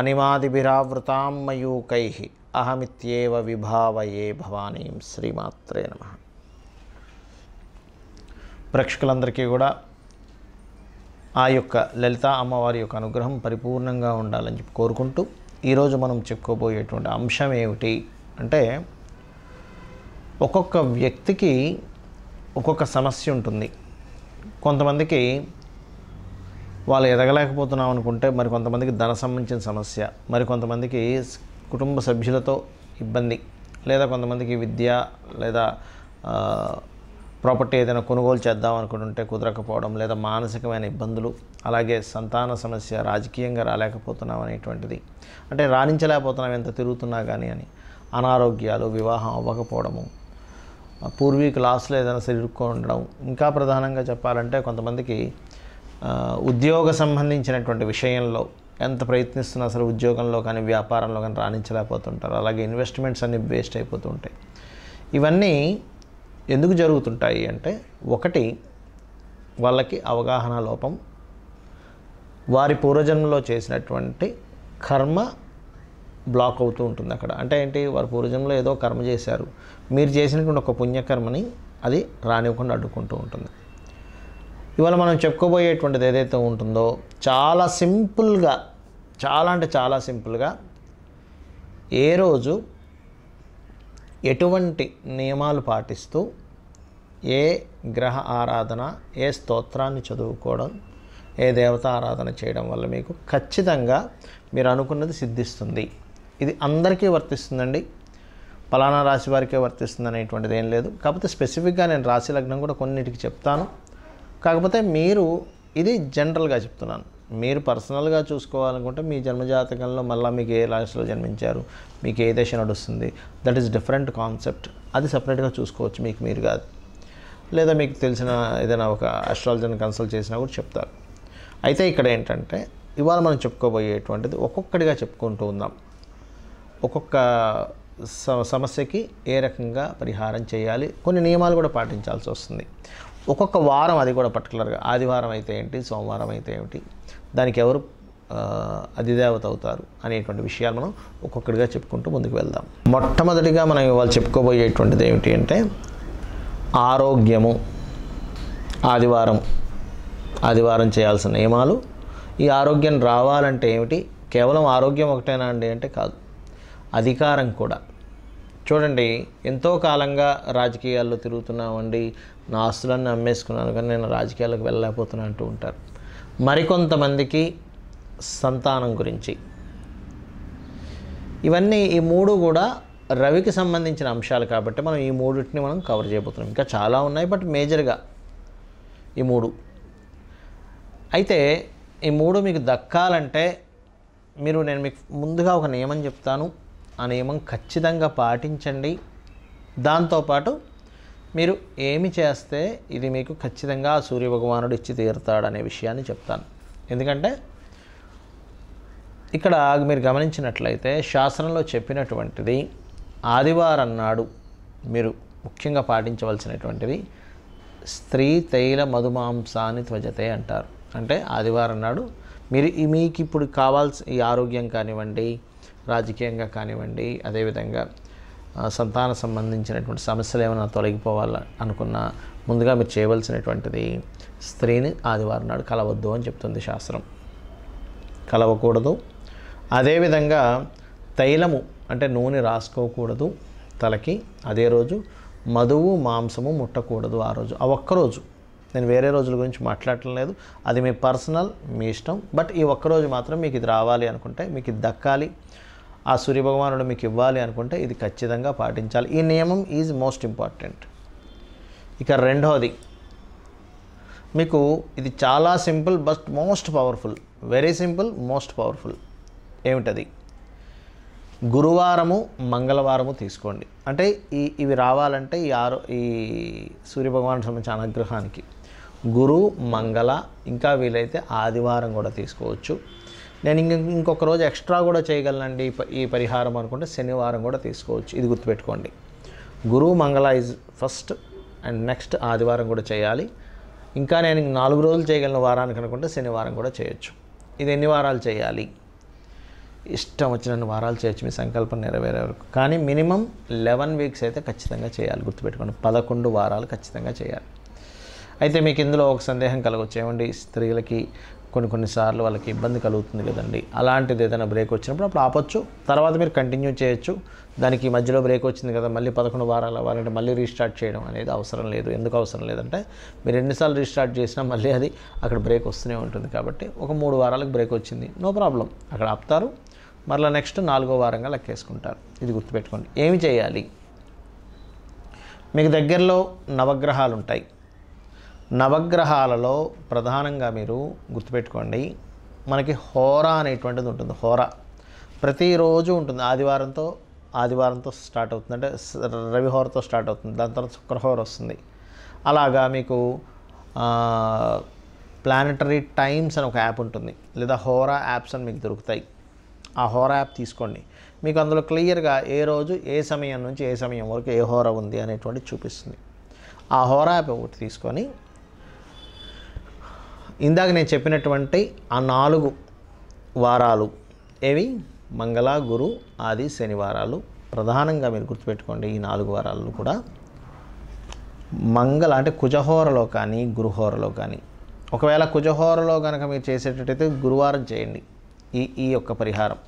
అనిమాదిభిరావృతాం మయూకై అహమిత్యేవ విభావయే భవానీ శ్రీమాత్రే నమ ప్రేక్షకులందరికీ కూడా ఆ యొక్క లలిత అమ్మవారి యొక్క అనుగ్రహం పరిపూర్ణంగా ఉండాలని చెప్పి కోరుకుంటూ ఈరోజు మనం చెప్పుకోబోయేటువంటి అంశం ఏమిటి అంటే ఒక్కొక్క వ్యక్తికి ఒక్కొక్క సమస్య ఉంటుంది కొంతమందికి వాళ్ళు ఎదగలేకపోతున్నాం అనుకుంటే మరి కొంతమందికి ధన సంబంధించిన సమస్య మరి కొంతమందికి కుటుంబ సభ్యులతో ఇబ్బంది లేదా కొంతమందికి విద్య లేదా ప్రాపర్టీ ఏదైనా కొనుగోలు చేద్దాం అనుకుంటుంటే కుదరకపోవడం లేదా మానసికమైన ఇబ్బందులు అలాగే సంతాన సమస్య రాజకీయంగా రాలేకపోతున్నాం అనేటువంటిది అంటే రాణించలేకపోతున్నాం ఎంత తిరుగుతున్నా కానీ అని అనారోగ్యాలు వివాహం అవ్వకపోవడము పూర్వీకు లాస్లు ఏదైనా సరిగ్గా ఉండడం ఇంకా ప్రధానంగా చెప్పాలంటే కొంతమందికి ఉద్యోగ సంబంధించినటువంటి విషయంలో ఎంత ప్రయత్నిస్తున్నా సరే ఉద్యోగంలో కానీ వ్యాపారంలో కానీ రాణించలేకపోతుంటారు అలాగే ఇన్వెస్ట్మెంట్స్ అన్ని వేస్ట్ అయిపోతుంటాయి ఇవన్నీ ఎందుకు జరుగుతుంటాయి అంటే ఒకటి వాళ్ళకి అవగాహన లోపం వారి పూర్వజన్మలో చేసినటువంటి కర్మ బ్లాక్ అవుతూ ఉంటుంది అక్కడ అంటే ఏంటి వారి పూర్వజన్మలో ఏదో కర్మ చేశారు మీరు చేసినటువంటి ఒక పుణ్యకర్మని అది రానివ్వకుండా అడ్డుకుంటూ ఉంటుంది ఇవాళ మనం చెప్పుకోబోయేటువంటిది ఏదైతే ఉంటుందో చాలా సింపుల్గా చాలా అంటే చాలా సింపుల్గా ఏ రోజు ఎటువంటి నియమాలు పాటిస్తూ ఏ గ్రహ ఆరాధన ఏ స్తోత్రాన్ని చదువుకోవడం ఏ దేవత ఆరాధన చేయడం వల్ల మీకు ఖచ్చితంగా మీరు అనుకున్నది సిద్ధిస్తుంది ఇది అందరికీ వర్తిస్తుందండి ఫలానా రాశి వారికే వర్తిస్తుంది అనేటువంటిది ఏం లేదు కాకపోతే స్పెసిఫిక్గా నేను రాశి లగ్నం కూడా కొన్నిటికి చెప్తాను కాకపోతే మీరు ఇది జనరల్గా చెప్తున్నాను మీరు పర్సనల్గా చూసుకోవాలనుకుంటే మీ జన్మజాతకంలో మళ్ళీ మీకు ఏ రాశిలో జన్మించారు మీకు ఏ దశ నడుస్తుంది దట్ ఈస్ డిఫరెంట్ కాన్సెప్ట్ అది సపరేట్గా చూసుకోవచ్చు మీకు మీరు కాదు లేదా మీకు తెలిసిన ఏదైనా ఒక అస్ట్రాలజీని కన్సల్ట్ చేసినా కూడా చెప్తారు అయితే ఇక్కడ ఏంటంటే ఇవాళ మనం చెప్పుకోబోయేటువంటిది ఒక్కొక్కటిగా చెప్పుకుంటూ ఉందాం ఒక్కొక్క సమస్యకి ఏ రకంగా పరిహారం చేయాలి కొన్ని నియమాలు కూడా పాటించాల్సి వస్తుంది ఒక్కొక్క వారం అది కూడా పర్టికులర్గా ఆదివారం అయితే ఏంటి సోమవారం అయితే ఏమిటి దానికి ఎవరు అధిదేవత అవుతారు అనేటువంటి విషయాలు మనం ఒక్కొక్కటిగా చెప్పుకుంటూ ముందుకు వెళ్దాం మొట్టమొదటిగా మనం ఇవాళ చెప్పుకోబోయేటువంటిది ఏమిటి అంటే ఆరోగ్యము ఆదివారం ఆదివారం చేయాల్సిన నియమాలు ఈ ఆరోగ్యం రావాలంటే ఏమిటి కేవలం ఆరోగ్యం ఒకటేనా అండి అంటే కాదు అధికారం కూడా చూడండి ఎంతో కాలంగా రాజకీయాల్లో తిరుగుతున్నామండి నా ఆస్తులన్నీ అమ్మేసుకున్నాను కానీ నేను రాజకీయాలకు వెళ్ళలేకపోతున్నా అంటూ ఉంటారు మరికొంతమందికి సంతానం గురించి ఇవన్నీ ఈ మూడు కూడా రవికి సంబంధించిన అంశాలు కాబట్టి మనం ఈ మూడింటిని మనం కవర్ చేయబోతున్నాం ఇంకా చాలా ఉన్నాయి బట్ మేజర్గా ఈ మూడు అయితే ఈ మూడు మీకు దక్కాలంటే మీరు నేను మీకు ముందుగా ఒక నియమం చెప్తాను ఆ నియమం ఖచ్చితంగా పాటించండి దాంతోపాటు మీరు ఏమి చేస్తే ఇది మీకు ఖచ్చితంగా ఆ సూర్యభగవానుడు ఇచ్చి తీరుతాడనే విషయాన్ని చెప్తాను ఎందుకంటే ఇక్కడ మీరు గమనించినట్లయితే శాస్త్రంలో చెప్పినటువంటిది ఆదివారం నాడు మీరు ముఖ్యంగా పాటించవలసినటువంటిది స్త్రీ తైల మధుమాంసాన్ని త్వజతే అంటారు అంటే ఆదివారం నాడు మీరు మీకు ఇప్పుడు కావాల్సి ఈ ఆరోగ్యం కానివ్వండి రాజకీయంగా కానివ్వండి అదేవిధంగా సంతాన సంబంధించినటువంటి సమస్యలు ఏమైనా తొలగిపోవాలి అనుకున్నా ముందుగా మీరు చేయవలసినటువంటిది స్త్రీని ఆదివారం నాడు కలవద్దు అని చెప్తుంది శాస్త్రం కలవకూడదు అదేవిధంగా తైలము అంటే నూనె రాసుకోకూడదు తలకి అదే రోజు మధువు మాంసము ముట్టకూడదు ఆ రోజు ఆ ఒక్కరోజు నేను వేరే రోజుల గురించి మాట్లాడటం లేదు అది మీ పర్సనల్ మీ ఇష్టం బట్ ఈ ఒక్కరోజు మాత్రం మీకు ఇది రావాలి అనుకుంటే మీకు ఇది దక్కాలి ఆ సూర్యభగవానుడు మీకు ఇవ్వాలి అనుకుంటే ఇది ఖచ్చితంగా పాటించాలి ఈ నియమం ఈజ్ మోస్ట్ ఇంపార్టెంట్ ఇక రెండవది మీకు ఇది చాలా simple but most powerful very simple most powerful ఏమిటది గురువారము మంగళవారము తీసుకోండి అంటే ఈ ఇవి రావాలంటే ఈ ఆరు ఈ సూర్యభగవాన్ సంబంధించిన అనుగ్రహానికి గురు మంగళ ఇంకా వీలైతే ఆదివారం కూడా తీసుకోవచ్చు నేను ఇంక ఇంకొక రోజు ఎక్స్ట్రా కూడా చేయగలనండి ఈ పరిహారం అనుకుంటే శనివారం కూడా తీసుకోవచ్చు ఇది గుర్తుపెట్టుకోండి గురువు మంగళ ఇస్ ఫస్ట్ అండ్ నెక్స్ట్ ఆదివారం కూడా చేయాలి ఇంకా నేను నాలుగు రోజులు చేయగలను వారానికి అనుకుంటే శనివారం కూడా చేయొచ్చు ఇది ఎన్ని వారాలు చేయాలి ఇష్టం వచ్చినన్ని వారాలు చేయొచ్చు మీ సంకల్పం నెరవేరే వరకు కానీ మినిమం లెవెన్ వీక్స్ అయితే ఖచ్చితంగా చేయాలి గుర్తుపెట్టుకోండి పదకొండు వారాలు ఖచ్చితంగా చేయాలి అయితే మీకు ఇందులో ఒక సందేహం కలగవచ్చు ఏమండి స్త్రీలకి కొన్ని కొన్నిసార్లు వాళ్ళకి ఇబ్బంది కలుగుతుంది కదండి అలాంటిది ఏదైనా బ్రేక్ వచ్చినప్పుడు అప్పుడు ఆపొచ్చు తర్వాత మీరు కంటిన్యూ చేయొచ్చు దానికి మధ్యలో బ్రేక్ వచ్చింది కదా మళ్ళీ పదకొండు వారాలు అవ్వాలంటే మళ్ళీ రీస్టార్ట్ చేయడం అనేది అవసరం లేదు ఎందుకు అవసరం లేదంటే మీరు ఎన్నిసార్లు రీస్టార్ట్ చేసినా మళ్ళీ అది అక్కడ బ్రేక్ వస్తూనే ఉంటుంది కాబట్టి ఒక మూడు వారాలకు బ్రేక్ వచ్చింది నో ప్రాబ్లం అక్కడ ఆపుతారు మరలా నెక్స్ట్ నాలుగో వారంగా లెక్కేసుకుంటారు ఇది గుర్తుపెట్టుకోండి ఏమి చేయాలి మీకు దగ్గరలో నవగ్రహాలు ఉంటాయి నవగ్రహాలలో ప్రధానంగా మీరు గుర్తుపెట్టుకోండి మనకి హోరా అనేటువంటిది ఉంటుంది హోరా ప్రతిరోజు ఉంటుంది ఆదివారంతో ఆదివారంతో స్టార్ట్ అవుతుంది అంటే రవి హోరతో స్టార్ట్ అవుతుంది దాని తర్వాత శుక్రహోర వస్తుంది అలాగా మీకు ప్లానటరీ టైమ్స్ అని ఒక యాప్ ఉంటుంది లేదా హోరా యాప్స్ అని మీకు దొరుకుతాయి ఆ హోరా యాప్ తీసుకోండి మీకు అందులో క్లియర్గా ఏ రోజు ఏ సమయం నుంచి ఏ సమయం వరకు ఏ హోరా ఉంది అనేటువంటి చూపిస్తుంది ఆ హోరా యాప్ ఒకటి తీసుకొని ఇందాక నేను చెప్పినటువంటి ఆ నాలుగు వారాలు ఏవి మంగళ గురు ఆది శనివారాలు ప్రధానంగా మీరు గుర్తుపెట్టుకోండి ఈ నాలుగు వారాలు కూడా మంగళ అంటే కుజహోరలో కానీ గురుహోరలో కానీ ఒకవేళ కుజహోరలో కనుక మీరు చేసేటట్టయితే గురువారం చేయండి ఈ ఈ యొక్క పరిహారం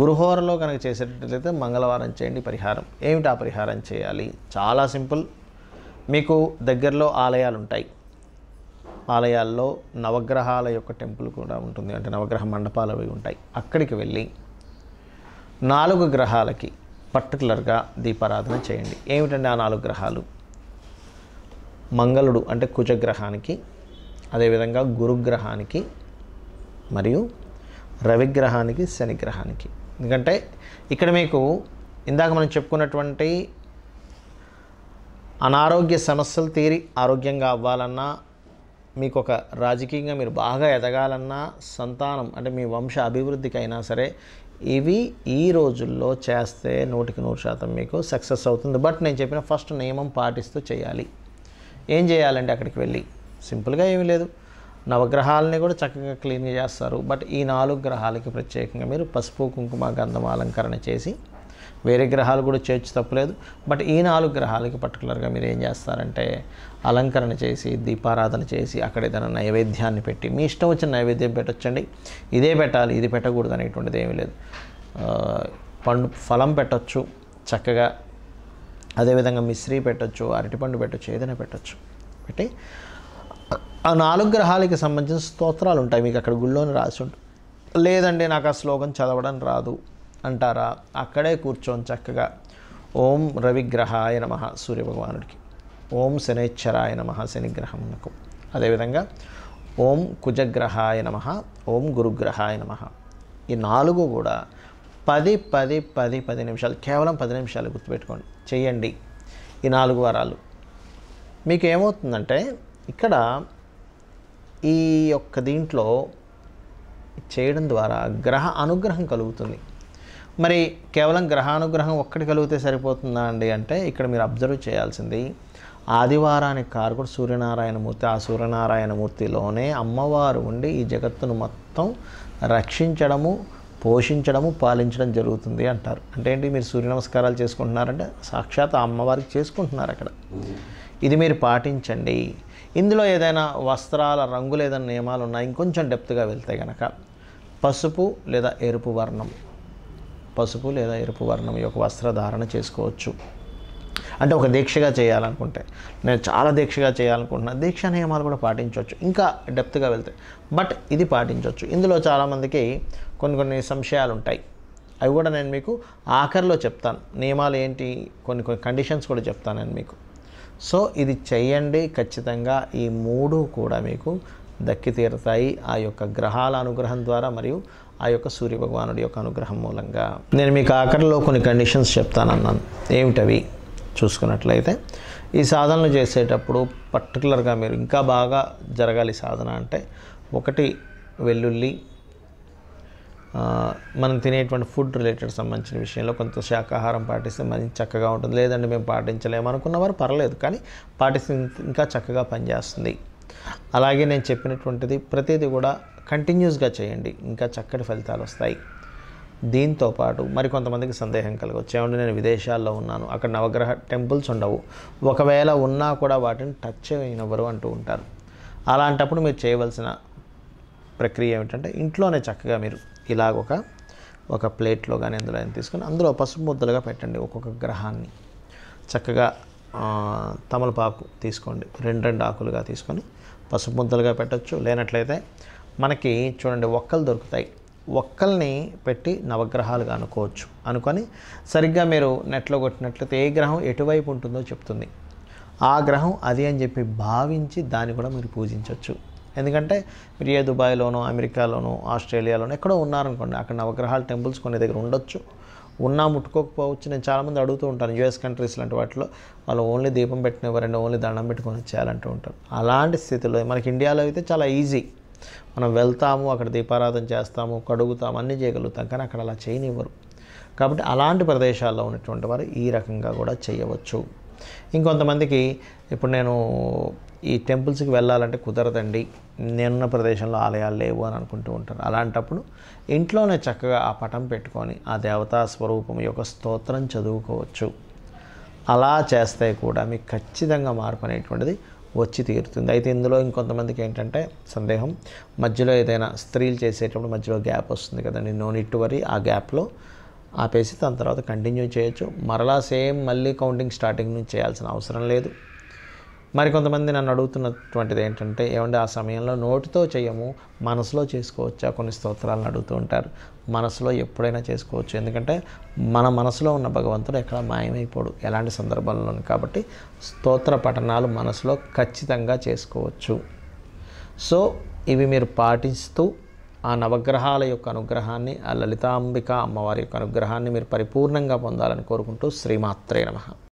గురుహోరలో కనుక చేసేటట్లయితే మంగళవారం చేయండి పరిహారం ఏమిటి ఆ పరిహారం చేయాలి చాలా సింపుల్ మీకు దగ్గరలో ఆలయాలు ఉంటాయి ఆలయాల్లో నవగ్రహాల యొక్క టెంపుల్ కూడా ఉంటుంది అంటే నవగ్రహ మండపాలు అవి ఉంటాయి అక్కడికి వెళ్ళి నాలుగు గ్రహాలకి పర్టికులర్గా దీపారాధన చేయండి ఏమిటంటే ఆ నాలుగు గ్రహాలు మంగళుడు అంటే కుజగ్రహానికి అదేవిధంగా గురుగ్రహానికి మరియు రవిగ్రహానికి శనిగ్రహానికి ఎందుకంటే ఇక్కడ మీకు ఇందాక మనం చెప్పుకున్నటువంటి అనారోగ్య సమస్యలు తీరి ఆరోగ్యంగా అవ్వాలన్నా మీకు ఒక రాజకీయంగా మీరు బాగా ఎదగాలన్నా సంతానం అంటే మీ వంశ అభివృద్ధికైనా సరే ఇవి ఈ రోజుల్లో చేస్తే నూటికి నూరు శాతం మీకు సక్సెస్ అవుతుంది బట్ నేను చెప్పిన ఫస్ట్ నియమం పాటిస్తూ చేయాలి ఏం చేయాలంటే అక్కడికి వెళ్ళి సింపుల్గా ఏమీ లేదు నవగ్రహాలని కూడా చక్కగా క్లీన్గా చేస్తారు బట్ ఈ నాలుగు గ్రహాలకి ప్రత్యేకంగా మీరు పసుపు కుంకుమ గంధం అలంకరణ చేసి వేరే గ్రహాలు కూడా చేయొచ్చు తప్పలేదు బట్ ఈ నాలుగు గ్రహాలకి పర్టికులర్గా మీరు ఏం చేస్తారంటే అలంకరణ చేసి దీపారాధన చేసి అక్కడ ఏదైనా నైవేద్యాన్ని పెట్టి మీ ఇష్టం వచ్చిన నైవేద్యం పెట్టచ్చండి ఇదే పెట్టాలి ఇది పెట్టకూడదు అనేటువంటిది ఏమీ లేదు పండు ఫలం పెట్టచ్చు చక్కగా అదేవిధంగా మిశ్రీ పెట్టచ్చు అరటిపండు పెట్టచ్చు ఏదైనా పెట్టచ్చు పెట్టి ఆ నాలుగు గ్రహాలకి సంబంధించిన స్తోత్రాలు ఉంటాయి మీకు అక్కడ గుళ్ళోని రాసి ఉంటుంది లేదండి నాకు ఆ శ్లోకం చదవడం రాదు అంటారా అక్కడే కూర్చొని చక్కగా ఓం రవిగ్రహాయ నమ సూర్యభగవానుడికి ఓం శనేశ్వరాయ నమ శనిగ్రహమునకు అదేవిధంగా ఓం కుజగ్రహాయ నమ ఓం గురుగ్రహాయ నమ ఈ నాలుగు కూడా పది పది పది పది నిమిషాలు కేవలం పది నిమిషాలు గుర్తుపెట్టుకోండి చేయండి ఈ నాలుగు వారాలు మీకు ఏమవుతుందంటే ఇక్కడ ఈ యొక్క దీంట్లో చేయడం ద్వారా గ్రహ అనుగ్రహం కలుగుతుంది మరి కేవలం గ్రహానుగ్రహం ఒక్కటి కలిగితే సరిపోతుందా అండి అంటే ఇక్కడ మీరు అబ్జర్వ్ చేయాల్సింది ఆదివారానికి సూర్యనారాయణ సూర్యనారాయణమూర్తి ఆ సూర్యనారాయణమూర్తిలోనే అమ్మవారు ఉండి ఈ జగత్తును మొత్తం రక్షించడము పోషించడము పాలించడం జరుగుతుంది అంటారు అంటే ఏంటి మీరు సూర్య నమస్కారాలు చేసుకుంటున్నారంటే సాక్షాత్ అమ్మవారికి చేసుకుంటున్నారు అక్కడ ఇది మీరు పాటించండి ఇందులో ఏదైనా వస్త్రాల రంగులు ఏదైనా నియమాలు ఉన్నాయి ఇంకొంచెం డెప్త్గా వెళ్తే కనుక పసుపు లేదా ఎరుపు వర్ణం పసుపు లేదా ఎరుపు వర్ణం యొక్క వస్త్రధారణ చేసుకోవచ్చు అంటే ఒక దీక్షగా చేయాలనుకుంటే నేను చాలా దీక్షగా చేయాలనుకుంటున్నా దీక్ష నియమాలు కూడా పాటించవచ్చు ఇంకా డెప్త్గా వెళ్తే బట్ ఇది పాటించవచ్చు ఇందులో చాలామందికి కొన్ని కొన్ని సంశయాలు ఉంటాయి అవి కూడా నేను మీకు ఆఖరిలో చెప్తాను నియమాలు ఏంటి కొన్ని కొన్ని కండిషన్స్ కూడా చెప్తాను నేను మీకు సో ఇది చెయ్యండి ఖచ్చితంగా ఈ మూడు కూడా మీకు దక్కి తీరుతాయి ఆ యొక్క గ్రహాల అనుగ్రహం ద్వారా మరియు ఆ యొక్క సూర్యభగవానుడి యొక్క అనుగ్రహం మూలంగా నేను మీకు ఆఖరిలో కొన్ని కండిషన్స్ చెప్తానన్నాను ఏమిటవి చూసుకున్నట్లయితే ఈ సాధనలు చేసేటప్పుడు పర్టికులర్గా మీరు ఇంకా బాగా జరగాలి సాధన అంటే ఒకటి వెల్లుల్లి మనం తినేటువంటి ఫుడ్ రిలేటెడ్ సంబంధించిన విషయంలో కొంత శాకాహారం పాటిస్తే మరి చక్కగా ఉంటుంది లేదంటే మేము పాటించలేము అనుకున్నవారు పర్లేదు కానీ పాటిస్తే ఇంకా చక్కగా పనిచేస్తుంది అలాగే నేను చెప్పినటువంటిది ప్రతిదీ కూడా కంటిన్యూస్గా చేయండి ఇంకా చక్కటి ఫలితాలు వస్తాయి దీంతో పాటు మరికొంతమందికి సందేహం కలగవచ్చు ఏమంటే నేను విదేశాల్లో ఉన్నాను అక్కడ నవగ్రహ టెంపుల్స్ ఉండవు ఒకవేళ ఉన్నా కూడా వాటిని టచ్ చేయనివ్వరు అంటూ ఉంటారు అలాంటప్పుడు మీరు చేయవలసిన ప్రక్రియ ఏమిటంటే ఇంట్లోనే చక్కగా మీరు ఇలాగ ఒక ఒక ప్లేట్లో కానీ ఎందులో తీసుకొని అందులో పసుపు ముద్దలుగా పెట్టండి ఒక్కొక్క గ్రహాన్ని చక్కగా తమలపాకు తీసుకోండి రెండు రెండు ఆకులుగా తీసుకొని పసుపు ముద్దలుగా పెట్టచ్చు లేనట్లయితే మనకి చూడండి ఒక్కలు దొరుకుతాయి ఒక్కల్ని పెట్టి నవగ్రహాలుగా అనుకోవచ్చు అనుకొని సరిగ్గా మీరు నెట్లో కొట్టినట్లయితే ఏ గ్రహం ఎటువైపు ఉంటుందో చెప్తుంది ఆ గ్రహం అది అని చెప్పి భావించి దాన్ని కూడా మీరు పూజించవచ్చు ఎందుకంటే మీరు ఏ దుబాయ్లోనో అమెరికాలోనో ఆస్ట్రేలియాలోనో ఎక్కడో ఉన్నారనుకోండి అక్కడ నవగ్రహాల టెంపుల్స్ కొన్ని దగ్గర ఉండొచ్చు ఉన్నా ముట్టుకోకపోవచ్చు నేను చాలామంది అడుగుతూ ఉంటాను యుఎస్ కంట్రీస్ లాంటి వాటిలో వాళ్ళు ఓన్లీ దీపం పెట్టినవారండి ఓన్లీ దండం పెట్టుకొని వచ్చేయాలంటూ ఉంటారు అలాంటి స్థితిలో మనకి ఇండియాలో అయితే చాలా ఈజీ మనం వెళ్తాము అక్కడ దీపారాధన చేస్తాము కడుగుతాము అన్ని చేయగలుగుతాం కానీ అక్కడ అలా చేయనివ్వరు కాబట్టి అలాంటి ప్రదేశాల్లో ఉన్నటువంటి వారు ఈ రకంగా కూడా చేయవచ్చు ఇంకొంతమందికి ఇప్పుడు నేను ఈ టెంపుల్స్కి వెళ్ళాలంటే కుదరదండి నేనున్న ప్రదేశంలో ఆలయాలు లేవు అని అనుకుంటూ ఉంటారు అలాంటప్పుడు ఇంట్లోనే చక్కగా ఆ పటం పెట్టుకొని ఆ దేవతా స్వరూపం యొక్క స్తోత్రం చదువుకోవచ్చు అలా చేస్తే కూడా మీకు ఖచ్చితంగా మార్పు అనేటువంటిది వచ్చి తీరుతుంది అయితే ఇందులో ఇంకొంతమందికి ఏంటంటే సందేహం మధ్యలో ఏదైనా స్త్రీలు చేసేటప్పుడు మధ్యలో గ్యాప్ వస్తుంది కదండి నో నీట్ వరీ ఆ గ్యాప్లో ఆపేసి దాని తర్వాత కంటిన్యూ చేయొచ్చు మరలా సేమ్ మళ్ళీ కౌంటింగ్ స్టార్టింగ్ నుంచి చేయాల్సిన అవసరం లేదు మరికొంతమంది నన్ను అడుగుతున్నటువంటిది ఏంటంటే ఏమంటే ఆ సమయంలో నోటితో చేయము మనసులో చేసుకోవచ్చా కొన్ని స్తోత్రాలను అడుగుతూ ఉంటారు మనసులో ఎప్పుడైనా చేసుకోవచ్చు ఎందుకంటే మన మనసులో ఉన్న భగవంతుడు ఎక్కడ మాయమైపోడు ఎలాంటి సందర్భాల్లోనూ కాబట్టి స్తోత్ర పఠనాలు మనసులో ఖచ్చితంగా చేసుకోవచ్చు సో ఇవి మీరు పాటిస్తూ ఆ నవగ్రహాల యొక్క అనుగ్రహాన్ని ఆ లలితాంబిక అమ్మవారి యొక్క అనుగ్రహాన్ని మీరు పరిపూర్ణంగా పొందాలని కోరుకుంటూ శ్రీమాత్రే నమ